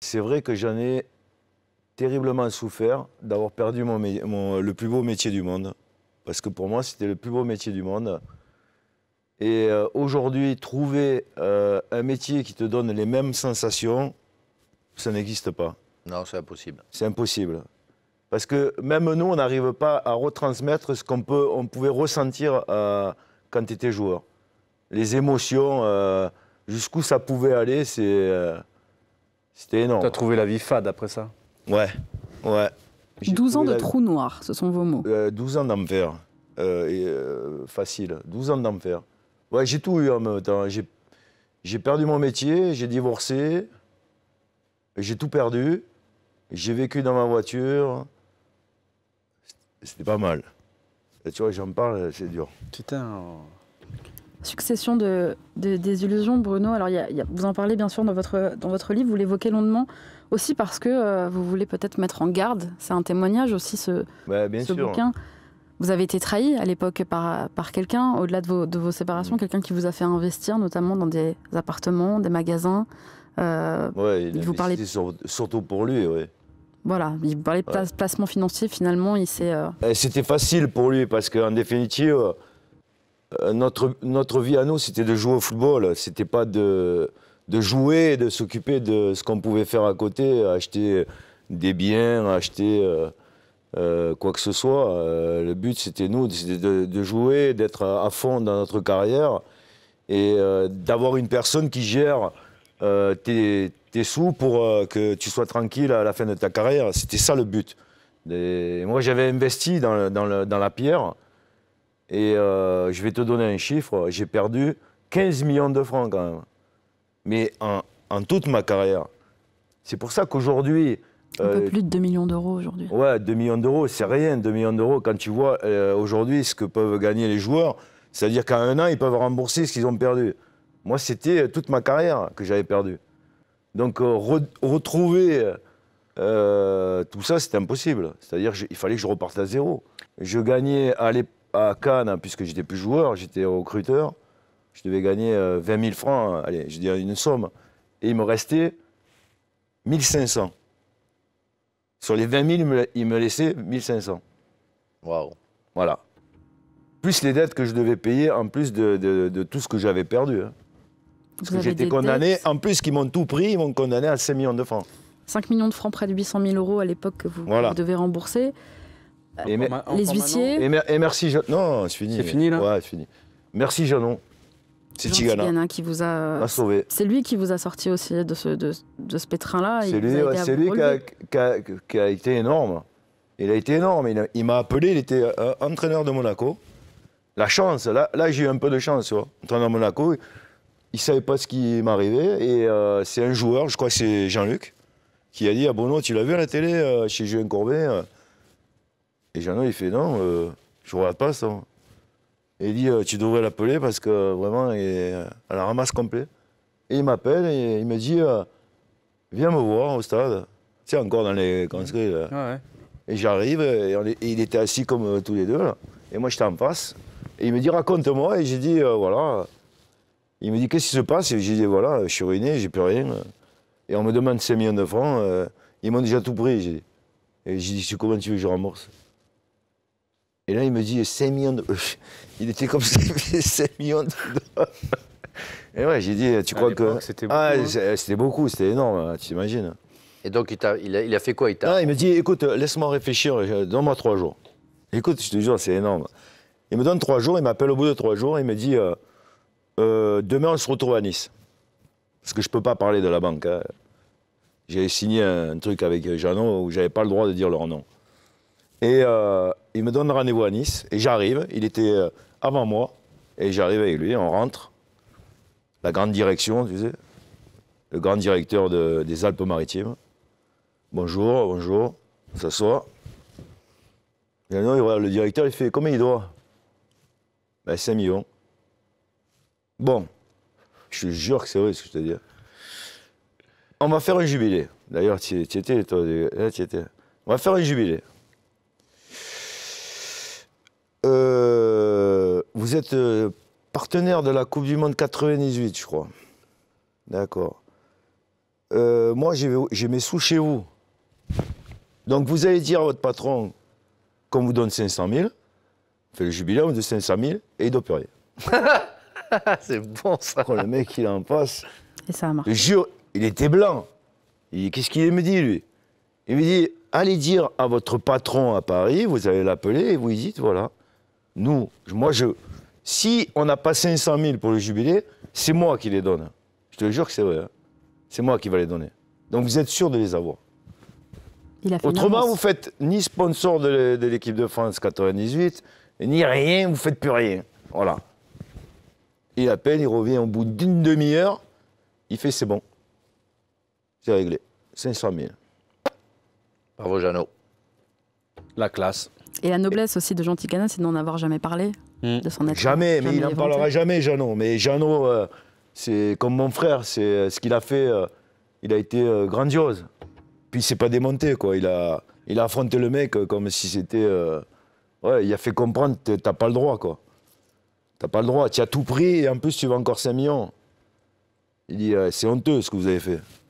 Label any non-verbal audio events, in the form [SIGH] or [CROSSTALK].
C'est vrai que j'en ai terriblement souffert d'avoir perdu mon, le plus beau métier du monde. Parce que pour moi, c'était le plus beau métier du monde. Et euh, aujourd'hui, trouver euh, un métier qui te donne les mêmes sensations, ça n'existe pas. Non, c'est impossible. C'est impossible. Parce que même nous, on n'arrive pas à retransmettre ce qu'on peut, on pouvait ressentir euh, quand tu étais joueur. Les émotions, jusqu'où ça pouvait aller, c'est... C'était énorme. Tu as trouvé la vie fade après ça Ouais, ouais. 12 ans de trou noir, ce sont vos mots. Euh, 12 ans d'enfer. Euh, euh facile. 12 ans d'enfer. Ouais, j'ai tout eu en même temps. J'ai perdu mon métier, j'ai divorcé, j'ai tout perdu. J'ai vécu dans ma voiture. C'était pas mal. tu vois, j'en parle, c'est dur. Putain. Oh succession de, de désillusions, Bruno. Alors, il y a, vous en parlez bien sûr dans votre, dans votre livre, vous l'évoquez longuement, aussi parce que euh, vous voulez peut-être mettre en garde, c'est un témoignage aussi, ce, bouquin. Vous avez été trahi à l'époque par, par quelqu'un, au-delà de vos, de vos séparations, mm. quelqu'un qui vous a fait investir, notamment dans des appartements, des magasins. Euh, il, vous parlait surtout pour lui, oui. Voilà, il parlait de placement financier, finalement, il s'est... Euh, eh, c'était facile pour lui, parce qu'en définitive, euh, notre, notre vie à nous, c'était de jouer au football. Ce n'était pas de, de jouer, de s'occuper de ce qu'on pouvait faire à côté, acheter des biens, acheter euh, euh, quoi que ce soit. le but, c'était nous, de, de, jouer, d'être à, fond dans notre carrière et d'avoir une personne qui gère tes, tes, sous pour que tu sois tranquille à la fin de ta carrière. C'était ça le but. moi, j'avais investi dans, dans la pierre. Et euh, je vais te donner un chiffre, j'ai perdu 15 millions de francs quand même. Mais en, toute ma carrière. C'est pour ça qu'aujourd'hui... Un peu euh, plus de 2 millions d'euros aujourd'hui. Ouais, 2 millions d'euros, c'est rien, 2 millions d'euros. Quand tu vois euh, aujourd'hui ce que peuvent gagner les joueurs, c'est-à-dire qu'en un an, ils peuvent rembourser ce qu'ils ont perdu. Moi, c'était toute ma carrière que j'avais perdu Donc, retrouver tout ça, c'était impossible. C'est-à-dire qu'il fallait que je reparte à zéro. Je gagnais à l'époque à Cannes, hein, puisque j'étais plus joueur, j'étais recruteur, je devais gagner 20 euh, 000 francs, hein, allez, je dirais une somme. Et il me restait 1 500. Sur les 20 000, il me, laissait 1 500. Waouh. Voilà. Plus les dettes que je devais payer, en plus de, tout ce que j'avais perdu. Hein. Parce que j'étais condamné, en plus qu'ils m'ont tout pris, ils m'ont condamné à 5 millions de francs. 5 millions de francs, près de 800 000 euros à l'époque que vous, vous, devez rembourser les huissiers. Et, merci, Non, c'est fini. C'est fini, là Ouais, c'est fini. Merci, Janon. C'est Tigana. qui vous euh, a, sauvé. C'est lui qui vous a sorti aussi de ce, de, ce pétrin-là. C'est lui, lui qui, a, été énorme. Il a été énorme. Il m'a appelé, il était euh, entraîneur de Monaco. La chance, là, j'ai eu un peu de chance. Ouais. Entraîneur de Monaco, il savait pas ce qui m'arrivait. Et euh, c'est un joueur, je crois que c'est Jean-Luc, qui a dit à ah, Bono tu l'as vu à la télé chez Julien Courbet et Jeannot, il fait non, euh, je ne regarde pas ça. Et il dit euh, tu devrais l'appeler parce que vraiment, elle euh, a la ramasse complet. Et il m'appelle et il me dit viens me voir au stade. Tu sais, encore dans les conscrits. Et j'arrive, et, il était assis comme tous les deux. Et moi, j'étais en face. Et il me dit raconte-moi. Et j'ai dit voilà. Il me dit qu'est-ce qui se passe Et j'ai dit voilà, je suis ruiné, j'ai plus rien. Et on me demande 5 millions de francs. ils m'ont déjà tout pris. Et j'ai dit comment tu veux que je rembourse et là, il me dit 5 millions de. Euh, il était comme 5 millions de Et ouais, j'ai dit, tu crois que. C'était ah, beaucoup. Ah, c'était beaucoup, c'était énorme, tu hein, t'imagines. Et donc, il a, fait quoi il, il me dit, écoute, laisse-moi réfléchir, euh, donne-moi trois jours. Écoute, je te jure, c'est énorme. Il me donne trois jours, il m'appelle au bout de trois jours, il me dit, demain, on se retrouve à Nice. Parce que je ne peux pas parler de la banque. Hein. J'avais signé un truc avec Jeannot où j'avais pas le droit de dire leur nom. Et euh, il me donne rendez-vous à Nice. Et j'arrive. Il était euh, avant moi. Et j'arrive avec lui. On rentre. La grande direction, tu sais. Le grand directeur des Alpes-Maritimes. Bonjour, bonjour. On s'assoit. Et le directeur, il fait Combien il doit ben, 5 millions. Bon. Je te jure que c'est vrai ce que je te dis. On va faire un jubilé. D'ailleurs, tu étais, toi. On va faire un jubilé. Euh, vous êtes euh, partenaire de la Coupe du Monde 98, je crois. D'accord. Euh, moi, j'ai mes sous chez vous. Donc, vous allez dire à votre patron qu'on vous donne 500 000, fait le on vous donne 500 000, et il ne plus rien. [LAUGHS] C'est bon, ça. le mec, il en passe. Et ça a marché. il était blanc. Qu'est-ce qu'il me dit, lui Il me dit, allez dire à votre patron à Paris, vous allez l'appeler et vous dites, voilà, nous, moi, je, si on n'a pas 500 000 pour le jubilé, c'est moi qui les donne. Je te jure que c'est vrai. Hein. C'est moi qui vais les donner. Donc vous êtes sûr de les avoir. Autrement, vous faites ni sponsor de l'équipe de France 98, ni rien, vous faites plus rien. Voilà. à peine, il revient au bout d'une demi-heure, il fait c'est bon. C'est réglé. 500 000. Bravo, Jeannot. La classe. Et la noblesse aussi de Jean Ticana, c'est de n'en avoir jamais parlé, hmm. de son être. Jamais, mais il n'en parlera jamais, Jeannot. Mais Jeannot, euh, c'est comme mon frère, c'est euh, ce qu'il a fait, euh, il a été grandiose. Puis il s'est pas démonté, quoi. Il a, il a affronté le mec comme si c'était. ouais, il a fait comprendre, t'as pas le droit, quoi. T'as pas le droit, tu as tout pris et en plus tu vas encore 5 millions. Il dit, c'est honteux ce que vous avez fait.